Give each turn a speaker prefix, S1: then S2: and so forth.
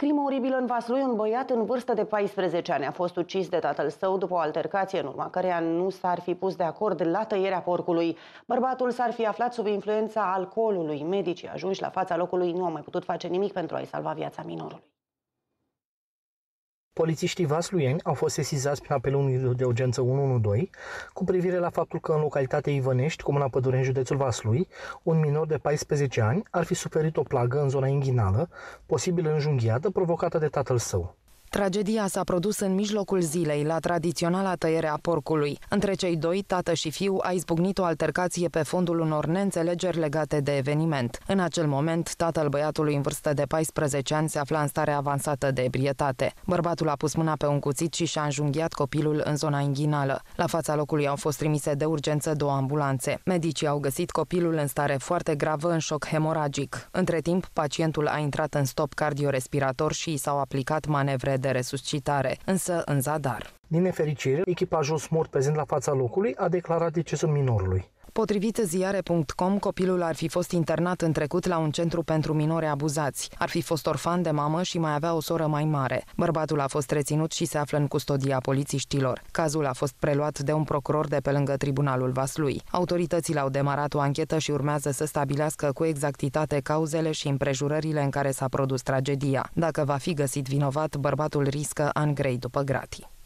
S1: Crimă oribilă în Vaslui, un băiat în vârstă de 14 ani a fost ucis de tatăl său după o altercație în urma căreia nu s-ar fi pus de acord la tăierea porcului. Bărbatul s-ar fi aflat sub influența alcoolului. Medicii ajunși la fața locului nu au mai putut face nimic pentru a-i salva viața minorului.
S2: Polițiștii vasluieni au fost sesizați prin apelul unui de urgență 112 cu privire la faptul că în localitatea Ivănești, comuna Pădureni, județul Vaslui, un minor de 14 ani ar fi suferit o plagă în zona inghinală, posibil înjunghiată, provocată de tatăl său.
S3: Tragedia s-a produs în mijlocul zilei, la tradiționala tăiere a porcului. Între cei doi, tată și fiu, a izbucnit o altercație pe fondul unor neînțelegeri legate de eveniment. În acel moment, tatăl băiatului în vârstă de 14 ani se afla în stare avansată de ebrietate. Bărbatul a pus mâna pe un cuțit și și-a înjunghiat copilul în zona inghinală. La fața locului au fost trimise de urgență două ambulanțe. Medicii au găsit copilul în stare foarte gravă, în șoc hemoragic. Între timp, pacientul a intrat în stop cardiorespirator și i s-au aplicat manevre de resuscitare, însă în zadar.
S2: Din nefericire, echipajul smurt prezent la fața locului a declarat decesul minorului.
S3: Potrivit ziare.com, copilul ar fi fost internat în trecut la un centru pentru minore abuzați. Ar fi fost orfan de mamă și mai avea o soră mai mare. Bărbatul a fost reținut și se află în custodia polițiștilor. Cazul a fost preluat de un procuror de pe lângă tribunalul Vaslui. Autoritățile au demarat o anchetă și urmează să stabilească cu exactitate cauzele și împrejurările în care s-a produs tragedia. Dacă va fi găsit vinovat, bărbatul riscă ani grei după gratii.